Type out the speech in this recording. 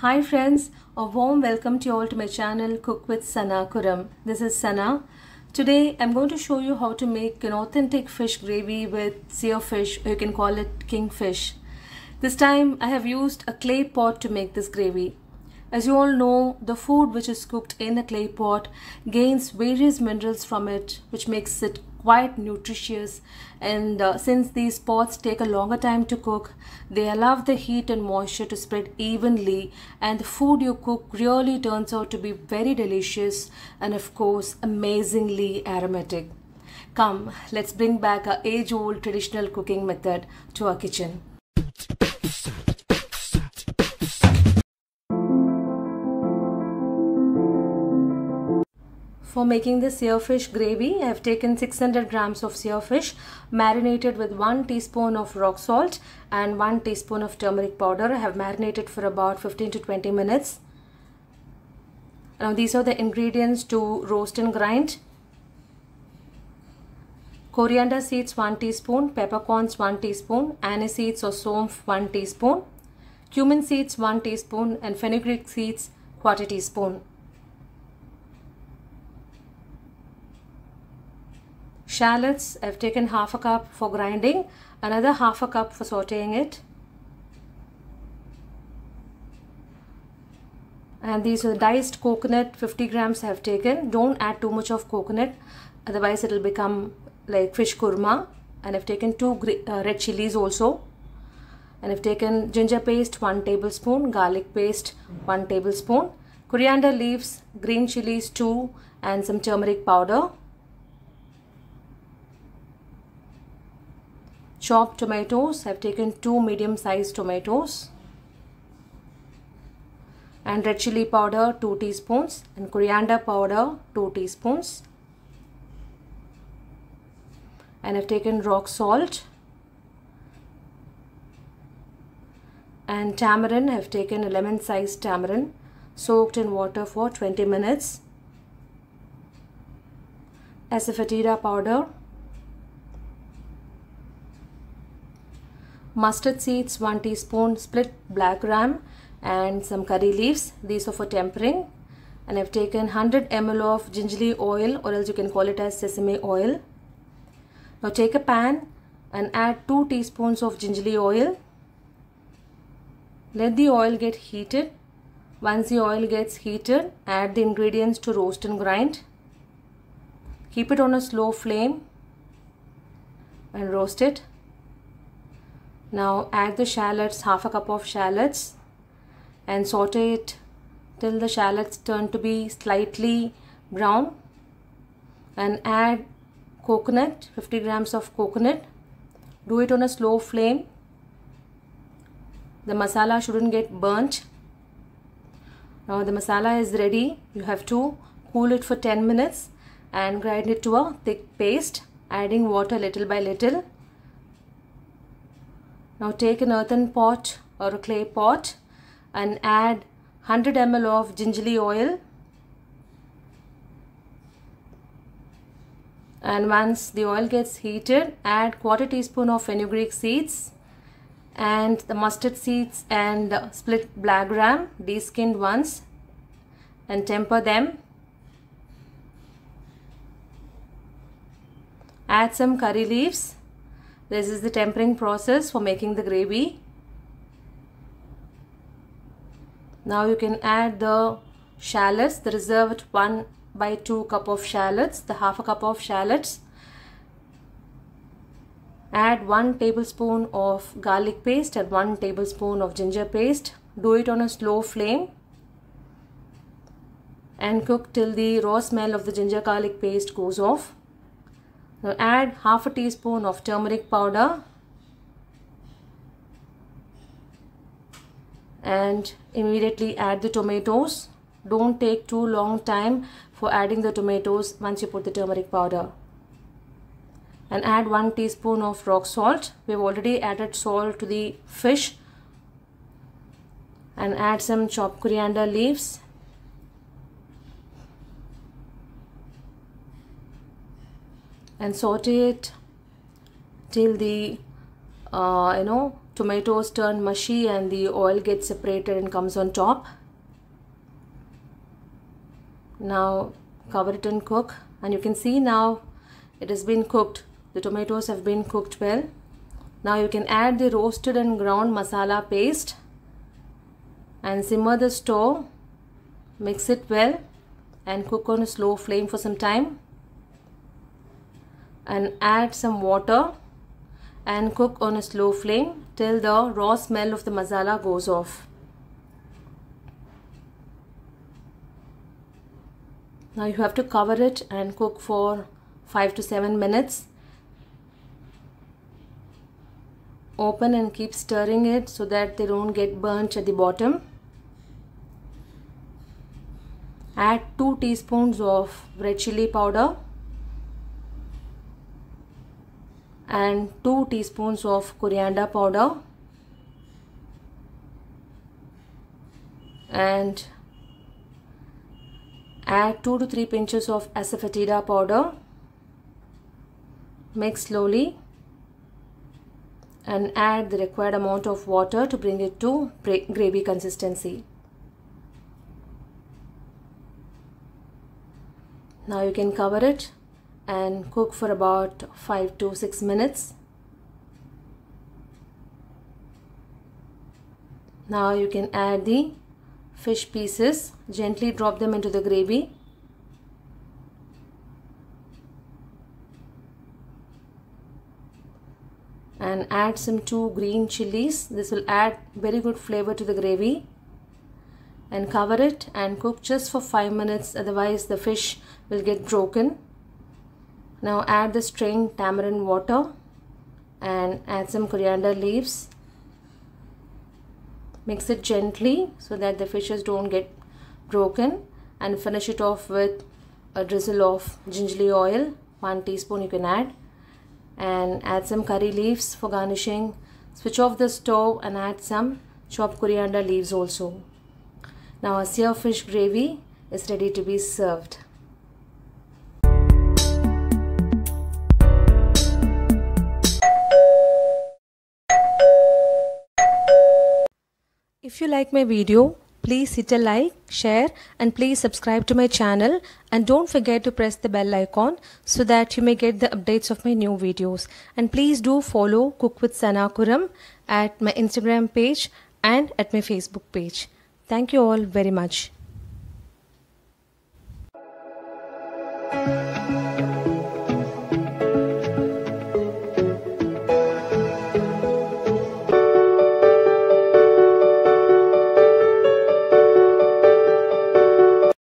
Hi friends, a warm welcome to you all to my channel Cook with Sana Kuram. This is Sana. Today I'm going to show you how to make an authentic fish gravy with sea fish or you can call it kingfish. This time I have used a clay pot to make this gravy. As you all know, the food which is cooked in a clay pot gains various minerals from it which makes it quite nutritious and uh, since these pots take a longer time to cook they allow the heat and moisture to spread evenly and the food you cook really turns out to be very delicious and of course amazingly aromatic come let's bring back our age old traditional cooking method to our kitchen For making this fish gravy, I have taken 600 grams of fish marinated with 1 teaspoon of rock salt and 1 teaspoon of turmeric powder. I have marinated for about 15 to 20 minutes. Now these are the ingredients to roast and grind. Coriander seeds 1 teaspoon, peppercorns 1 teaspoon, anise seeds or somph 1 teaspoon, cumin seeds 1 teaspoon and fenugreek seeds quarter teaspoon. shallots I've taken half a cup for grinding another half a cup for sauteing it and these are diced coconut 50 grams I have taken don't add too much of coconut otherwise it will become like fish kurma and I've taken two uh, red chilies also and I've taken ginger paste 1 tablespoon garlic paste 1 tablespoon coriander leaves green chilies 2 and some turmeric powder chopped tomatoes I've taken two medium-sized tomatoes and red chili powder 2 teaspoons and coriander powder 2 teaspoons and I've taken rock salt and tamarind I've taken a lemon sized tamarind soaked in water for 20 minutes asafoetida powder mustard seeds 1 teaspoon split black gram and some curry leaves these are for tempering and I've taken 100 ml of gingerly oil or else you can call it as sesame oil now take a pan and add 2 teaspoons of gingerly oil let the oil get heated once the oil gets heated add the ingredients to roast and grind keep it on a slow flame and roast it now add the shallots, half a cup of shallots and saute it till the shallots turn to be slightly brown and add coconut, 50 grams of coconut. Do it on a slow flame. The masala shouldn't get burnt. Now the masala is ready. You have to cool it for 10 minutes and grind it to a thick paste adding water little by little now take an earthen pot or a clay pot and add 100 ml of gingerly oil and once the oil gets heated add quarter teaspoon of fenugreek seeds and the mustard seeds and split black gram deskinned ones and temper them add some curry leaves this is the tempering process for making the gravy. Now you can add the shallots, the reserved 1 by 2 cup of shallots, the half a cup of shallots. Add 1 tablespoon of garlic paste and 1 tablespoon of ginger paste. Do it on a slow flame and cook till the raw smell of the ginger garlic paste goes off. Now add half a teaspoon of turmeric powder and immediately add the tomatoes. Don't take too long time for adding the tomatoes once you put the turmeric powder. And add 1 teaspoon of rock salt. We've already added salt to the fish. And add some chopped coriander leaves and saute it till the uh, you know tomatoes turn mushy and the oil gets separated and comes on top now cover it and cook and you can see now it has been cooked the tomatoes have been cooked well now you can add the roasted and ground masala paste and simmer the stove mix it well and cook on a slow flame for some time and add some water and cook on a slow flame till the raw smell of the masala goes off. Now you have to cover it and cook for 5 to 7 minutes. Open and keep stirring it so that they don't get burnt at the bottom. Add 2 teaspoons of red chili powder and 2 teaspoons of coriander powder and add 2 to 3 pinches of asafoetida powder mix slowly and add the required amount of water to bring it to gravy consistency now you can cover it and cook for about 5 to 6 minutes. Now you can add the fish pieces, gently drop them into the gravy. And add some two green chilies. This will add very good flavor to the gravy. And cover it and cook just for 5 minutes otherwise the fish will get broken. Now add the strained tamarind water and add some coriander leaves. Mix it gently so that the fishes don't get broken and finish it off with a drizzle of gingerly oil, 1 teaspoon you can add and add some curry leaves for garnishing. Switch off the stove and add some chopped coriander leaves also. Now a sea fish gravy is ready to be served. If you like my video, please hit a like, share and please subscribe to my channel and don't forget to press the bell icon so that you may get the updates of my new videos. And please do follow Cook with Sanakuram at my Instagram page and at my Facebook page. Thank you all very much.